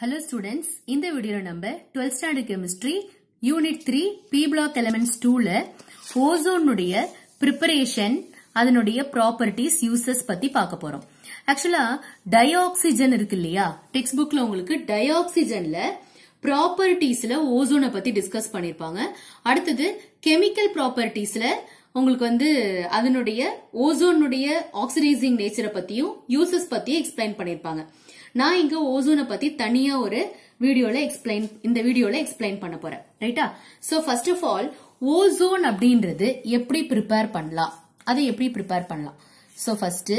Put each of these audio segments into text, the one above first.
Hello students இந்த video நம்ம twelfth standard chemistry unit three P block elements டூல ஓசோனுடைய ப்ரிப்பரேஷன் அதனுடைய ப்ராப்பர்ட்டிஸ் யூசஸ் பத்தி பார்க்க போறோம் ஆக்சுவலா டயோக்சிஜன் இருக்கு இல்லையா டெக்ஸ்ட் புக்ல உங்களுக்கு டயோக்சிஜன்ல ப்ராப்பர்ட்டிஸ்ல ஓசோனை பத்தி டிஸ்கஸ் பண்ணிருப்பாங்க அடுத்தது கெமிக்கல் ப்ராப்பர்ட்டிஸ்ல உங்களுக்கு வந்து அதனுடைய ஓசோனுடைய ஆக்சிடைசிங் நேச்சரை பத்தியும் யூசஸ் பத்தியும் எக்ஸ்பிளைன் பண்ணிருப்பாங்க நான் இங்க ஓசோனை பத்தி தனியா ஒரு வீடியோல எக்ஸ்பிளைன் இந்த வீடியோல எக்ஸ்பிளைன் பண்ண போறேன் ரைட்டா so first of all ozone அப்படின்றது எப்படி ப்ரிப்பேர் பண்ணலாம் அதை எப்படி ப்ரிப்பேர் பண்ணலாம் so first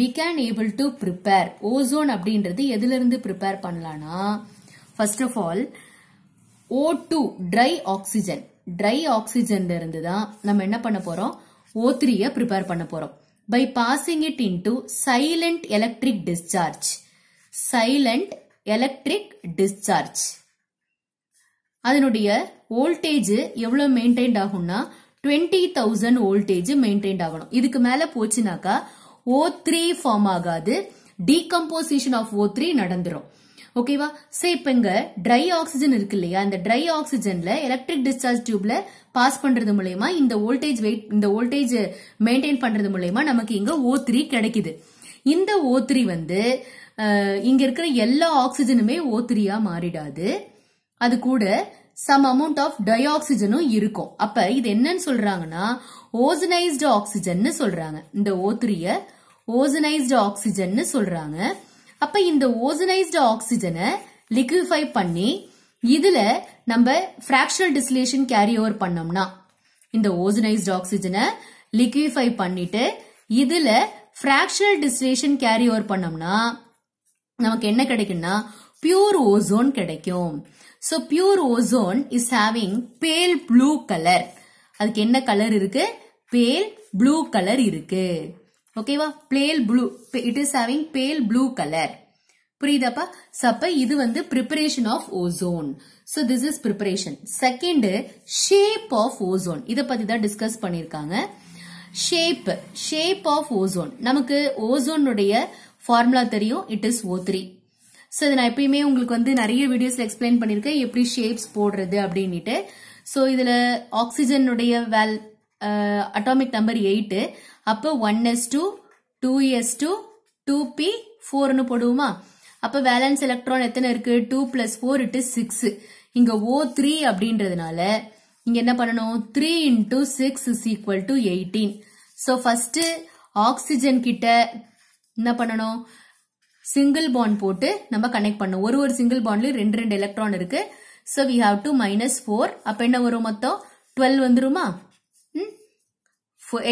we can able to prepare ozone அப்படின்றது எதுல இருந்து ப்ரிப்பேர் பண்ணலாம்னா first of all O two dry oxygen dry ஆக்சிஜன்ல இருந்து தான் நம்ம என்ன பண்ண போறோம் ஓ த்ரீய ப்ரிப்பேர் பண்ண போறோம் by passing it in to silent electric discharge silent electric discharge அதனுடைய வோல்டேஜ் எவ்வளவு மெயின்டைன்ட் ஆகும்னா டுவெண்ட்டி தௌசண்ட் வோல்டேஜ் மெயின்டைன் ஆகணும் இதுக்கு மேல போச்சுனாக்கா ஓ த்ரீ ஃபார்ம் ஆகாது டீகம்போசிஷன் ஆஃப் ஓ த்ரீ நடந்துரும் ஓகேவா சரி இப்ப இங்க ட்ரை ஆக்சிஜன் இருக்கு இல்லையா இந்த ட்ரை ஆக்சிஜன்ல எலக்ட்ரிக் டிஸ்சார்ஜ் டியூப்ல பாஸ் பண்றது மூலயமா இந்த வோல்டேஜ் வெயிட் இந்த வோல்டேஜ் மெயின்டைன் பண்றது மூலயமா நமக்கு இங்க ஓ த்ரீ கிடைக்குது இந்த ஓ த்ரீ வந்து இங்க இருக்கிற எல்லா ஆக்சிஜனுமே ஓ த்ரீயா மாறிடாது அது கூட சம் அமௌண்ட் ஆஃப் டை ஆக்சிஜனும் இருக்கும் அப்ப இது என்னன்னு சொல்றாங்கன்னா ஓசனைஸ்டு ஆக்சிஜன் சொல்றாங்க இந்த ஓ த்ரீய ஓசனைஸ்டு ஆக்சிஜன் சொல்றாங்க அப்ப இந்த ஓசனைஸ்டு ஆக்சிஜனை லிக்விஃபை பண்ணி இதுல நம்ம பிராக்ஷனல் டிஸ்லேஷன் கேரி ஓவர் பண்ணோம்னா இந்த ஓசனைஸ்டு ஆக்சிஜனை லிக்விஃபை பண்ணிட்டு இதுல பிராக்ஷனல் டிஸ்லேஷன் கேரி ஓவர் பண்ணோம்னா நமக்கு என்ன கிடைக்கும்னா பியூர் ஓசோன் கிடைக்கும் so pure ozone is having pale blue colour அதுக்கு என்ன கலர் இருக்கு பேல் ப்ளூ கலர் இருக்கு ஓகேவா pale blue it is having pale blue colour புரியுதாப்பா சப்ப இது வந்து preparation of ozone so this is preparation second shape of ozone இதை பத்தி தான் டிஸ்கஸ் பண்ணியிருக்காங்க ஷேப் ஷேப் ஆஃப் ஓசோன் நமக்கு ஓசோனுடைய ஃபார்முலா தெரியும் it is O three so இது நான் எப்பயுமே உங்களுக்கு வந்து நிறைய வீடியோஸ்ல எக்ஸ்பிளைன் பண்ணியிருக்கேன் எப்படி ஷேப்ஸ் போடுறது அப்படின்ட்டு ஸோ இதுல ஆக்சிஜனுடைய வேல் அட்டாமிக் நம்பர் எயிட்டு அப்போ one S two two S two two P ஃபோர்னு போடுவோமா அப்போ வேலன்ஸ் எலக்ட்ரான் எத்தனை இருக்கு டூ பிளஸ் ஃபோர் இட்டு சிக்ஸ் இங்க ஓ த்ரீ அப்படின்றதுனால இங்க என்ன பண்ணணும் three into six is equal to eighteen so first oxygen கிட்ட என்ன பண்ணணும் சிங்கிள் பாண்ட் போட்டு நம்ம கனெக்ட் பண்ணும் ஒரு ஒரு சிங்கிள் பாண்ட்லயும் ரெண்டு ரெண்டு எலக்ட்ரான் இருக்கு so we have to minus four அப்போ என்ன வரும் மொத்தம் டுவெல் வந்துருமா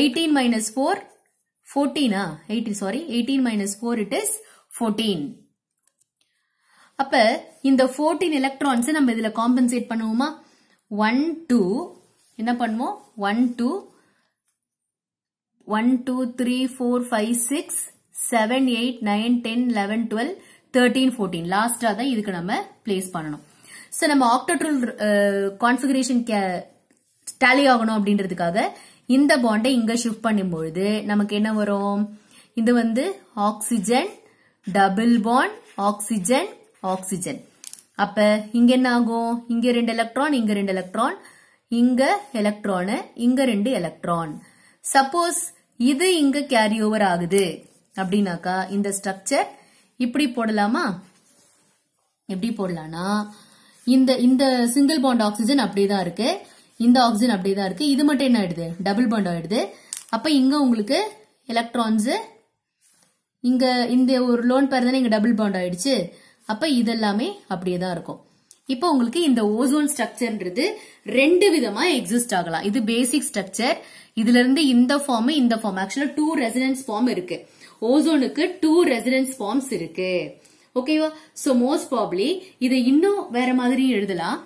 எயிட்டீன் மைனஸ் ஃபோர் ஃபோர்டீனா eighteen sorry eighteen minus four it is fourteen அப்ப இந்த ஃபோர்டீன் எலக்ட்ரான்ஸ் நம்ம இதுல காம்பன்சேட் பண்ணுவோமா ஒன் டூ என்ன பண்ணுவோம் one two one two three four five six seven eight nine ten eleven twelve thirteen fourteen லாஸ்டா தான் இதுக்கு நம்ம பிளேஸ் பண்ணணும் ஸோ நம்ம ஆக்டோட்ரல் கான்ஃபிகரேஷன் டேலி ஆகணும் அப்படின்றதுக்காக இந்த பாண்டை இங்க ஷிஃப்ட் பண்ணும்பொழுது நமக்கு என்ன வரும் இது வந்து oxygen double bond oxygen oxygen அப்ப இங்க என்ன ஆகும் இங்க ரெண்டு எலக்ட்ரான் இங்க ரெண்டு எலக்ட்ரான் இங்க எலக்ட்ரானு இங்க ரெண்டு எலக்ட்ரான் சப்போஸ் இது இங்க கேரி ஓவர் ஆகுது அப்படின்னாக்கா இந்த ஸ்ட்ரக்சர் இப்படி போடலாமா எப்படி போடலாம்னா இந்த இந்த சிங்கிள் பாண்ட் ஆக்சிஜன் அப்படியேதான் இருக்கு இந்த ஆக்சிஜன் அப்படியேதான் இருக்கு இது மட்டும் என்ன ஆயிடுது டபுள் பாண்ட் ஆயிடுது அப்ப இங்க உங்களுக்கு எலக்ட்ரான்ஸ் இங்க இந்த ஒரு லோன் பேர் தானே இங்க டபுள் பாண்ட் ஆயிடுச்சு அப்ப இதெல்லாமே அப்படியே தான் இருக்கும் இப்போ உங்களுக்கு இந்த ஓசோன் ஸ்ட்ரக்சர்ன்றது ரெண்டு விதமா எக்ஸிஸ்ட் ஆகலாம் இது பேசிக் ஸ்ட்ரக்சர் இதுல இருந்து இந்த ஃபார்ம் இந்த ஃபார்ம் ஆக்சுவலா டூ ரெசிடன்ஸ் ஃபார்ம் இருக்கு ஓசோனுக்கு டூ ரெசிடென்ஸ் ஃபார்ம்ஸ் இருக்கு ஓகேவா சோ மோஸ்ட் ப்ராப்ளி இதை இன்னும் வேற மாதிரி எழுதலாம்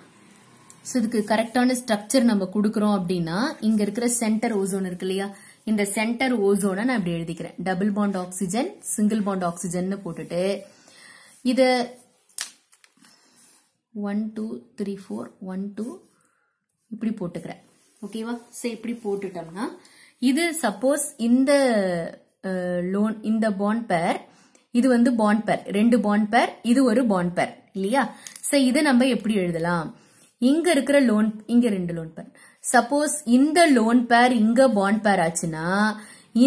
ஸோ இதுக்கு கரெக்டான ஸ்ட்ரக்சர் நம்ம கொடுக்குறோம் அப்படின்னா இங்க இருக்கிற சென்டர் ஓசோன் இருக்கு இல்லையா இந்த சென்டர் ஓசோனை நான் இப்படி எழுதிக்கிறேன் double bond oxygen single bond oxygen போட்டுட்டு இது one two three four one two இப்படி போட்டுக்கிறேன் ஓகேவா சரி இப்படி போட்டுட்டோம்னா இது சப்போஸ் இந்த லோன் இந்த பாண்ட் பேர் இது வந்து பாண்ட் பேர் ரெண்டு பாண்ட் பேர் இது ஒரு பாண்ட் பேர் இல்லையா சோ இதை நம்ம எப்படி எழுதலாம் இங்க இருக்கிற லோன் இங்க ரெண்டு லோன் பேர் சப்போஸ் இந்த லோன் பேர் இங்க பாண்ட் பேர் ஆச்சுன்னா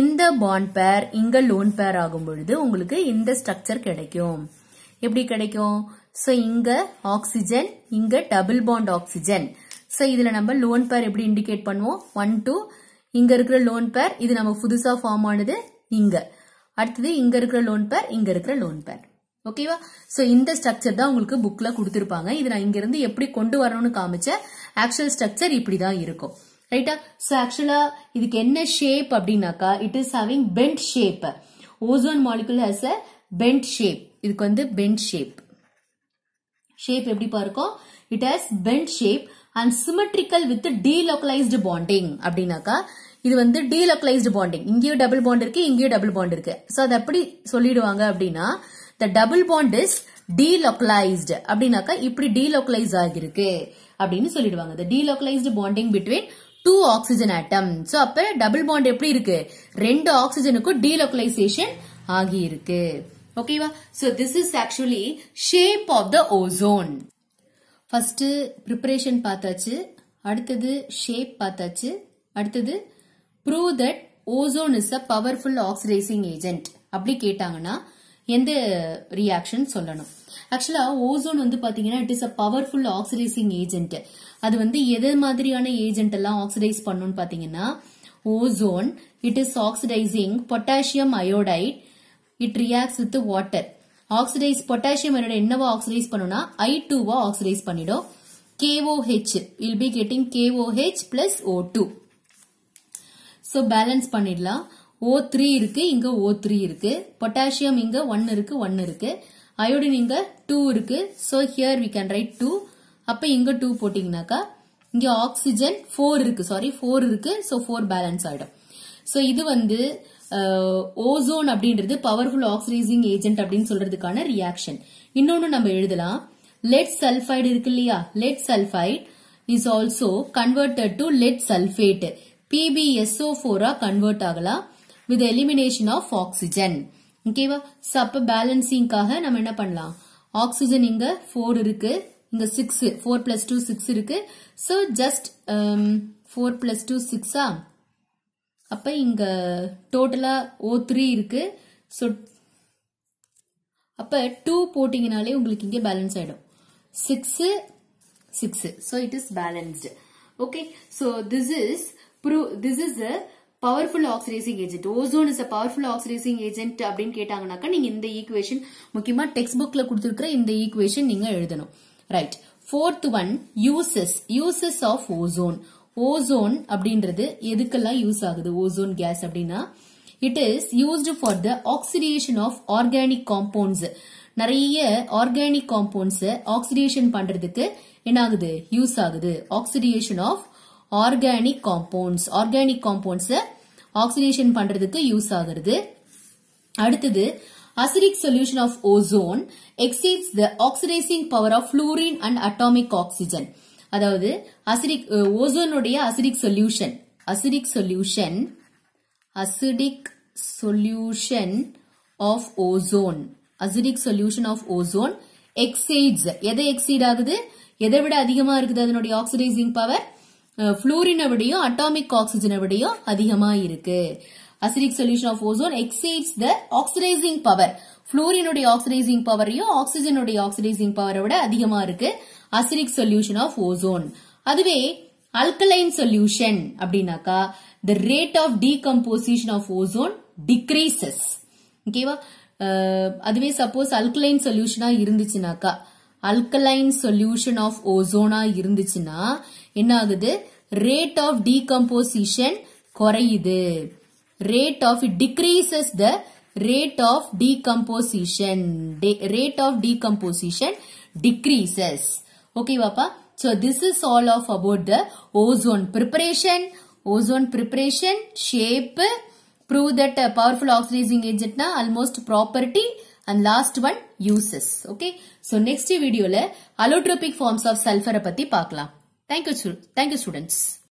இந்த பாண்ட் பேர் இங்க லோன் பேர் ஆகும் பொழுது உங்களுக்கு இந்த ஸ்ட்ரக்சர் கிடைக்கும் எப்படி கிடைக்கும் சோ இங்க ஆக்சிஜன் இங்க டபுள் பாண்ட் ஆக்சிஜன் சோ இதுல நம்ம லோன் பேர் எப்படி இண்டிகேட் பண்ணுவோம் ஒன் டூ இங்க இருக்கிற லோன் பேர் இது நம்ம புதுசா ஃபார்ம் ஆனது இங்க அடுத்தது இங்க இருக்கிற லோன் பேர் இங்க இருக்கிற லோன் பேர் ஓகேவா சோ இந்த ஸ்ட்ரக்சர் தான் உங்களுக்கு புக்ல கொடுத்துருப்பாங்க இது நான் இங்க இருந்து எப்படி கொண்டு வரணும்னு காமிச்ச ஆக்சுவல் ஸ்ட்ரக்சர் இப்படிதான் இருக்கும் ரைட்டா சோ ஆக்சுவலா இதுக்கு என்ன ஷேப் அப்படின்னாக்கா it is having bent shape ozone molecule has a bent shape இதுக்கு வந்து பெண்ட் ஷேப் ஷேப் எப்படி பார்க்கும் it has bent shape and symmetrical with delocalised bonding அப்படின்னாக்கா இது வந்து டீலக்லைஸ்டு பாண்டிங் இங்கேயும் டபுள் பாண்ட் இருக்கு இங்கேயும் டபுள் பாண்ட் இருக்கு ஸோ அதை எப்படி சொல்லிடுவாங்க அப்படின்னா the double bond is delocalised அப்படின்னாக்கா இப்படி டீலோக்கலைஸ் ஆகிருக்கு அப்படின்னு சொல்லிடுவாங்க the bonding between two oxygen atom so அப்ப டபுள் பாண்ட் எப்படி இருக்கு ரெண்டு ஆக்சிஜனுக்கும் டீலோக்கலைசேஷன் ஆகி இருக்கு ஓகேவா so this is actually shape of the ozone first preparation பார்த்தாச்சு அடுத்தது ஷேப் பார்த்தாச்சு அடுத்தது prove that ozone is a powerful oxidising agent அப்படி கேட்டாங்கன்னா எந்த ரியாக்ஷன் சொல்லணும் ஆக்சுவலா ஓசோன் வந்து பாத்தீங்கன்னா it is a powerful oxidising agent அது வந்து எது மாதிரியான ஏஜென்ட் எல்லாம் ஆக்சிடைஸ் பண்ணும்னு பாத்தீங்கன்னா ozone it is oxidising potassium iodide it reacts with water oxidise potassium iodide என்னவா ஆக்சிடைஸ் பண்ணுனா ஐ டூவா ஆக்சிடைஸ் பண்ணிடும் KOH will be getting KOH plus O two so balance பண்ணிடலாம் ஓ த்ரீ இருக்கு இங்க ஓ த்ரீ இருக்கு பொட்டாசியம் இங்க one இருக்கு ஒன் இருக்கு அயோடின் இங்க டூ இருக்கு so here we can write two அப்ப இங்க டூ போட்டீங்கன்னாக்கா இங்க ஆக்சிஜன் ஃபோர் இருக்கு சாரி ஃபோர் இருக்கு ஸோ ஃபோர் பேலன்ஸ் ஆயிடும் ஸோ இது வந்து ஓசோன் அப்படின்றது பவர்ஃபுல் ஆக்சிடைசிங் ஏஜென்ட் அப்படின்னு சொல்றதுக்கான ரியாக்ஷன் இன்னொன்னு நம்ம எழுதலாம் லெட் சல்ஃபைடு இருக்கு இல்லையா lead sulphide is also converted to lead sulphate PbSO4 convert ஆகலா with with elimination of oxygen ஓகேவா ஸோ அப்போ பேலன்சிங்காக நம்ம என்ன பண்ணலாம் ஆக்சிஜன் இங்க ஃபோர் இருக்கு இங்க 6 ஃபோர் plus டூ சிக்ஸ் இருக்கு ஸோ ஜஸ்ட் ஃபோர் 2 டூ சிக்ஸா அப்போ இங்க total ஓ த்ரீ இருக்கு ஸோ அப்போ டூ போட்டிங்கனாலே உங்களுக்கு இங்கே பேலன்ஸ் ஆகிடும் six six so it is balanced okay so this is this is a powerful oxidizing agent Ozone is a powerful oxidizing agent அப்படின்னு கேட்டாங்கனாக்கா நீங்க இந்த ஈக்குவேஷன் முக்கிமா டெக்ஸ்ட் புக்ல இந்த ஈக்குவேஷன் நீங்க எழுதணும் right fourth one uses uses of ozone. Ozone அப்படின்றது எதுக்கெல்லாம் யூஸ் ஆகுது ஓசோன் கேஸ் அப்படின்னா it is used for the oxidation of organic compounds நிறைய ஆர்கானிக் காம்பவுண்ட்ஸ் ஆக்சிடேஷன் பண்றதுக்கு என்னாகுது ஆகுது யூஸ் ஆகுது oxidation of organic compounds organic compounds oxidation பண்றதுக்கு யூஸ் ஆகுறது அடுத்தது acidic solution of ozone exceeds the oxidising power of fluorine and atomic oxygen அதாவது acidic ஓசோனுடைய acidic solution acidic solution acidic solution of ozone acidic solution of ozone excites எதை excite ஆகுது எதை விட அதிகமா இருக்குது அதனுடைய ஆக்சிடைசிங் பவர் ஃப்ளோரினை விடையும் அட்டாமிக் ஆக்சிஜனை விடையும் அதிகமா இருக்கு acidic solution of ozone excites the oxidising power ஃப்ளோரினுடைய ஆக்சிடைசிங் பவரையும் ஆக்சிஜனுடைய ஆக்சிடைசிங் பவரை விட அதிகமா இருக்கு அசிடிக் சொல்யூஷன் ஆஃப் ஓசோன் அதுவே அல்கலைன் சொல்யூஷன் அப்படின்னாக்கா the rate of decomposition of ozone decreases ஓகேவா அதுவே சப்போஸ் அல்கலைன் சொல்யூஷனா இருந்துச்சுனாக்கா அல்கலைன் சொல்யூஷன் ஆஃப் ஓசோனா இருந்துச்சுன்னா என்ன ஆகுது ரேட் ஆஃப் டீகம்போசிஷன் குறையுது rate of it decreases the rate of decomposition De rate of decomposition decreases okay papa so this is all of about the ozone preparation ozone preparation shape prove that a powerful oxidizing agent na almost property and last one uses okay so next video la allotropic forms of sulfur பத்தி பார்க்கலாம் Thank you, thank you students.